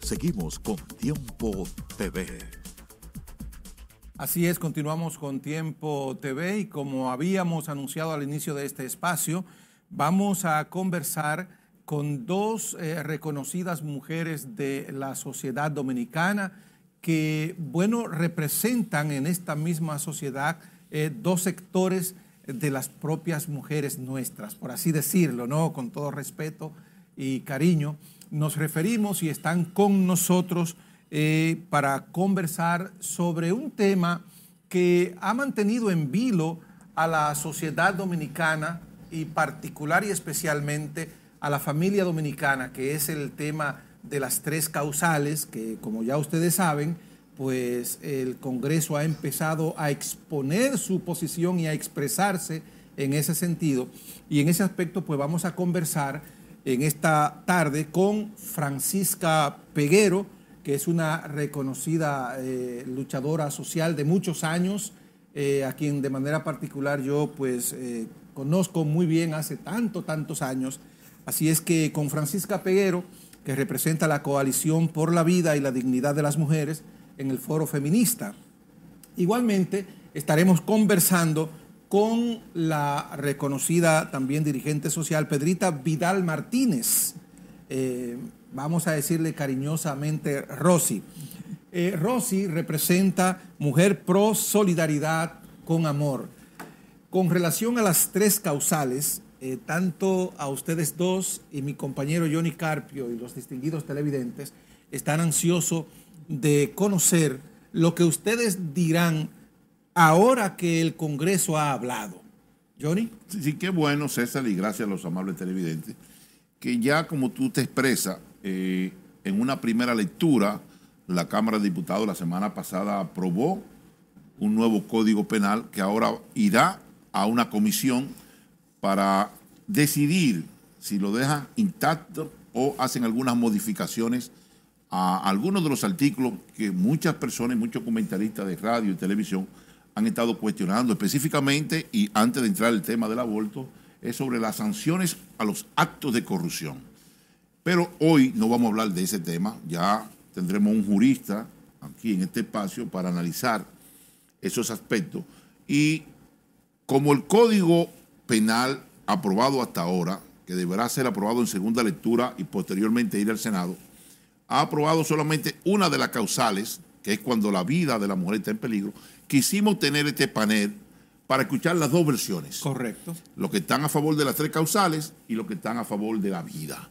Seguimos con Tiempo TV. Así es, continuamos con Tiempo TV y como habíamos anunciado al inicio de este espacio, vamos a conversar con dos eh, reconocidas mujeres de la sociedad dominicana que, bueno, representan en esta misma sociedad eh, dos sectores de las propias mujeres nuestras, por así decirlo, ¿no? Con todo respeto y cariño, nos referimos y están con nosotros eh, para conversar sobre un tema que ha mantenido en vilo a la sociedad dominicana y particular y especialmente a la familia dominicana, que es el tema de las tres causales, que como ya ustedes saben, pues el Congreso ha empezado a exponer su posición y a expresarse en ese sentido. Y en ese aspecto, pues vamos a conversar en esta tarde con Francisca Peguero, que es una reconocida eh, luchadora social de muchos años, eh, a quien de manera particular yo pues eh, conozco muy bien hace tanto, tantos años. Así es que con Francisca Peguero, que representa la coalición por la vida y la dignidad de las mujeres, en el foro feminista. Igualmente, estaremos conversando con la reconocida también dirigente social Pedrita Vidal Martínez. Eh, vamos a decirle cariñosamente Rosy. Eh, Rosy representa Mujer Pro Solidaridad con Amor. Con relación a las tres causales, eh, tanto a ustedes dos y mi compañero Johnny Carpio y los distinguidos televidentes están ansiosos de conocer lo que ustedes dirán ahora que el Congreso ha hablado. Johnny. Sí, qué bueno, César, y gracias a los amables televidentes, que ya como tú te expresas, eh, en una primera lectura, la Cámara de Diputados la semana pasada aprobó un nuevo código penal que ahora irá a una comisión para decidir si lo deja intacto o hacen algunas modificaciones a algunos de los artículos que muchas personas muchos comentaristas de radio y televisión han estado cuestionando específicamente, y antes de entrar el tema del aborto, es sobre las sanciones a los actos de corrupción. Pero hoy no vamos a hablar de ese tema, ya tendremos un jurista aquí en este espacio para analizar esos aspectos. Y como el Código Penal aprobado hasta ahora, que deberá ser aprobado en segunda lectura y posteriormente ir al Senado, ha aprobado solamente una de las causales, que es cuando la vida de la mujer está en peligro, quisimos tener este panel para escuchar las dos versiones. Correcto. Los que están a favor de las tres causales y los que están a favor de la vida.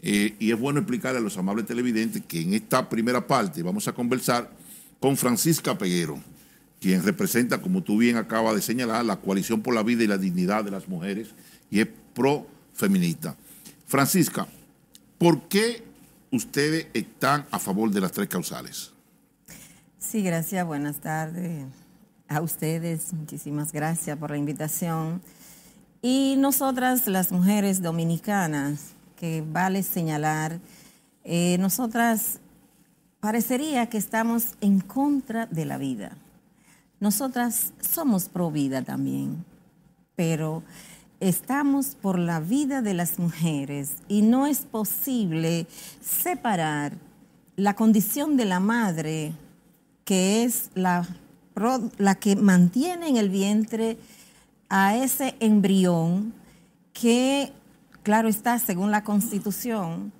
Eh, y es bueno explicarle a los amables televidentes que en esta primera parte vamos a conversar con Francisca Peguero, quien representa, como tú bien acabas de señalar, la coalición por la vida y la dignidad de las mujeres y es pro feminista. Francisca, ¿por qué ustedes están a favor de las tres causales. Sí, gracias. Buenas tardes a ustedes. Muchísimas gracias por la invitación. Y nosotras, las mujeres dominicanas, que vale señalar, eh, nosotras parecería que estamos en contra de la vida. Nosotras somos pro vida también, pero estamos por la vida de las mujeres y no es posible separar la condición de la madre, que es la, la que mantiene en el vientre a ese embrión que, claro está, según la constitución,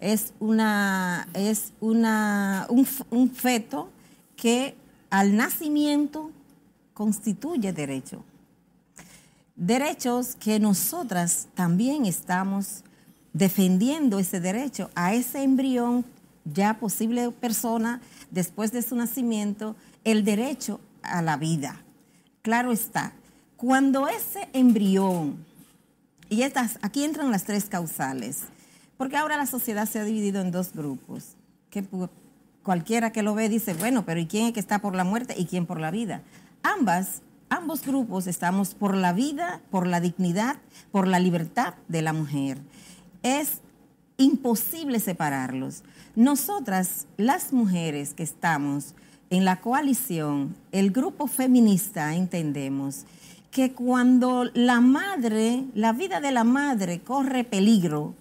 es, una, es una, un, un feto que al nacimiento constituye derecho derechos que nosotras también estamos defendiendo ese derecho a ese embrión ya posible persona después de su nacimiento, el derecho a la vida. Claro está, cuando ese embrión, y estas, aquí entran las tres causales, porque ahora la sociedad se ha dividido en dos grupos, que cualquiera que lo ve dice, bueno, pero ¿y quién es que está por la muerte y quién por la vida? Ambas ambos grupos estamos por la vida, por la dignidad, por la libertad de la mujer. Es imposible separarlos. Nosotras, las mujeres que estamos en la coalición, el grupo feminista, entendemos que cuando la madre, la vida de la madre corre peligro,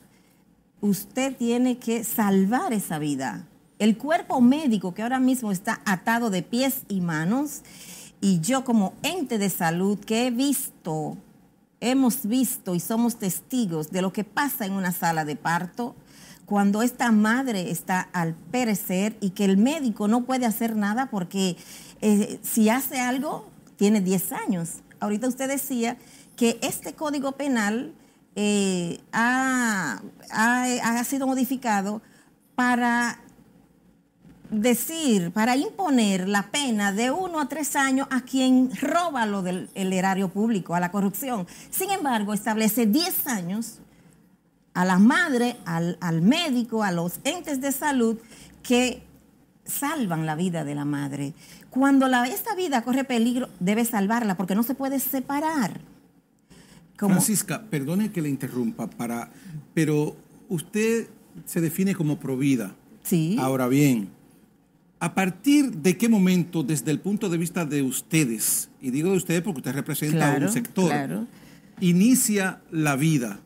usted tiene que salvar esa vida. El cuerpo médico que ahora mismo está atado de pies y manos y yo como ente de salud que he visto, hemos visto y somos testigos de lo que pasa en una sala de parto, cuando esta madre está al perecer y que el médico no puede hacer nada porque eh, si hace algo, tiene 10 años. Ahorita usted decía que este código penal eh, ha sido modificado para decir, para imponer la pena de uno a tres años a quien roba lo del el erario público, a la corrupción. Sin embargo, establece diez años a la madre, al, médico, a los entes de salud que salvan la vida de la madre. Cuando la, esta vida corre peligro, debe salvarla porque no se puede separar. Francisca, perdone que le interrumpa, para, pero usted se define como provida. Sí. Ahora bien, ¿A partir de qué momento, desde el punto de vista de ustedes, y digo de ustedes porque ustedes representa un sector, inicia la vida?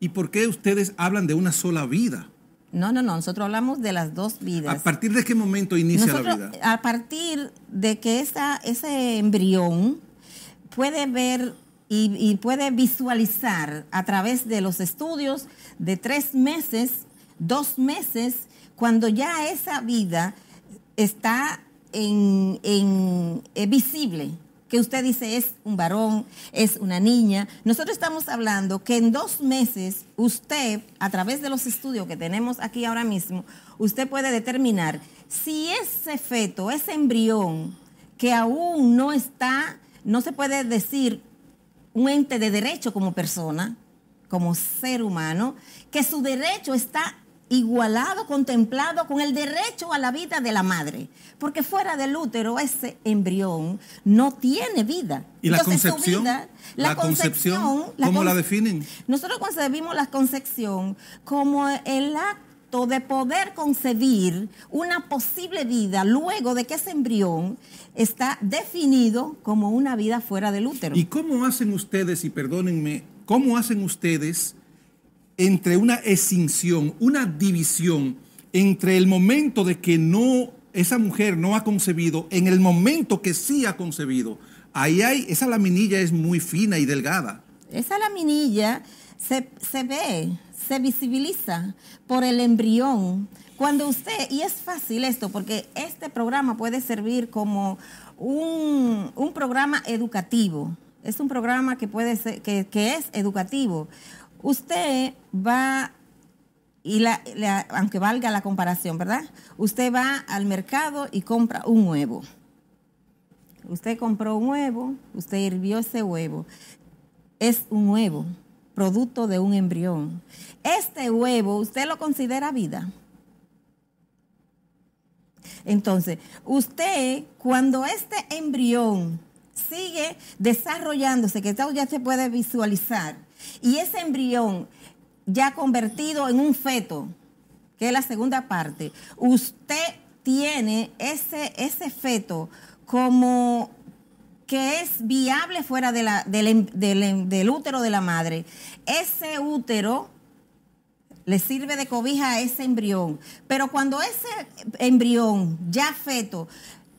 ¿Y por qué ustedes hablan de una sola vida? No, no, no, nosotros hablamos de las dos vidas. ¿A partir de qué momento inicia la vida? A partir de que ese embrión puede ver y puede visualizar a través de los estudios de tres meses, dos meses, cuando ya esa vida está en, eh, visible, que usted dice es un varón, es una niña. Nosotros estamos hablando que en dos meses usted, a través de los estudios que tenemos aquí ahora mismo, usted puede determinar si ese feto, ese embrión, que aún no está, no se puede decir un ente de derecho como persona, como ser humano, que su derecho está igualado, contemplado con el derecho a la vida de la madre. Porque fuera del útero ese embrión no tiene vida. ¿Y la concepción? la, concepción, ¿cómo la definen? Nosotros concebimos la concepción como el acto de poder concebir una posible vida luego de que ese embrión está definido como una vida fuera del útero. ¿Y cómo hacen ustedes, y perdónenme, cómo hacen ustedes entre una extinción, una división, entre el momento de que no, esa mujer no ha concebido, en el momento que sí ha concebido. Ahí hay, esa laminilla es muy fina y delgada. Esa laminilla se, ve, se visibiliza por el embrión. Cuando usted, y es fácil esto, porque este programa puede servir como un, programa educativo. Es un programa que puede ser, que, que es educativo usted va, y la, aunque valga la comparación, ¿verdad? Usted va al mercado y compra un huevo. Usted compró un huevo, usted hirvió ese huevo. Es un huevo, producto de un embrión. Este huevo, ¿usted lo considera vida? Entonces, usted, cuando este embrión sigue desarrollándose, que ya se puede visualizar, y ese embrión ya convertido en un feto, que es la segunda parte, usted tiene ese, ese feto como que es viable fuera em, em, del útero de la madre. Ese útero le sirve de cobija a ese embrión. Pero cuando ese embrión, ya feto,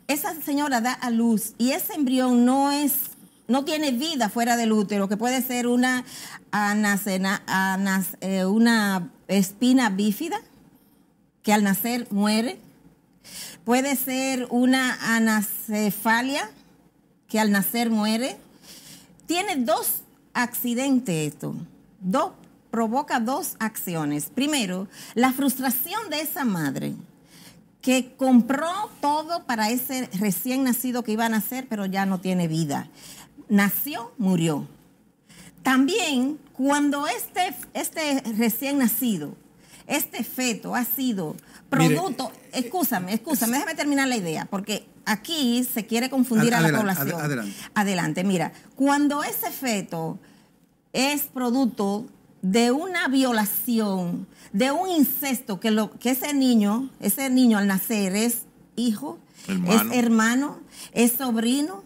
esa señora da a luz y ese embrión no es no tiene vida fuera del útero, que puede ser una, eh, una espina bífida, que al nacer muere. Puede ser una anacefalia, que al nacer muere. Tiene dos accidentes esto, dos, provoca dos acciones. Primero, la frustración de esa madre que compró todo para ese recién nacido que iba a nacer, pero ya no tiene vida nació, murió. También cuando este, este recién nacido, este feto ha sido producto, Escúchame, escúchame, déjame terminar la idea, porque aquí se quiere confundir a la población. adelante. mira, cuando ese feto es producto de una violación, de un incesto, que, lo, que ese niño, ese niño al nacer es hijo, es hermano, es sobrino,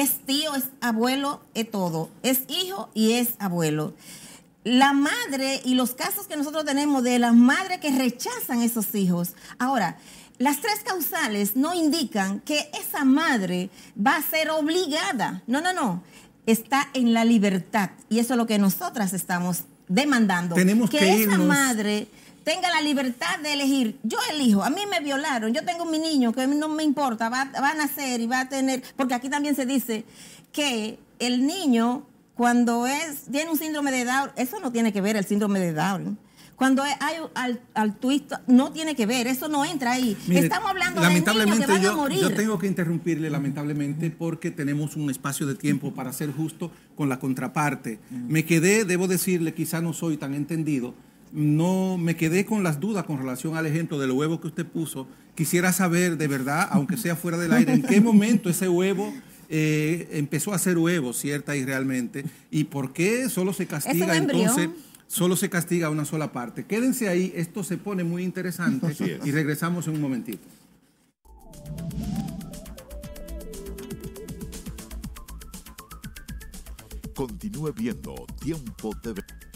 es tío, es abuelo, es todo, es hijo y es abuelo. La madre y los casos que nosotros tenemos de las madres que rechazan esos hijos. Ahora, las tres causales no indican que esa madre va a ser obligada. No, no, no. Está en la libertad. Y eso es lo que nosotras estamos demandando. Tenemos que, que esa madre tenga la libertad de elegir. Yo elijo, a mí me violaron, yo tengo mi niño que no me importa, va, a nacer y va a tener, porque aquí también se dice que el niño cuando es, tiene un síndrome de Down, eso no tiene que ver el síndrome de Down. Cuando hay al, twist no tiene que ver, eso no entra ahí. Estamos hablando de niños que van a morir. Yo tengo que interrumpirle, lamentablemente, porque tenemos un espacio de tiempo para ser justo con la contraparte. Mm. Me quedé, debo decirle, quizá no soy tan entendido, no me quedé con las dudas con relación al ejemplo del huevo que usted puso. Quisiera saber de verdad, aunque sea fuera del aire, en qué momento ese huevo eh, empezó a ser huevo, cierta y realmente, y por qué solo se castiga entonces solo se castiga una sola parte. Quédense ahí, esto se pone muy interesante y regresamos en un momentito. Continúe viendo Tiempo TV.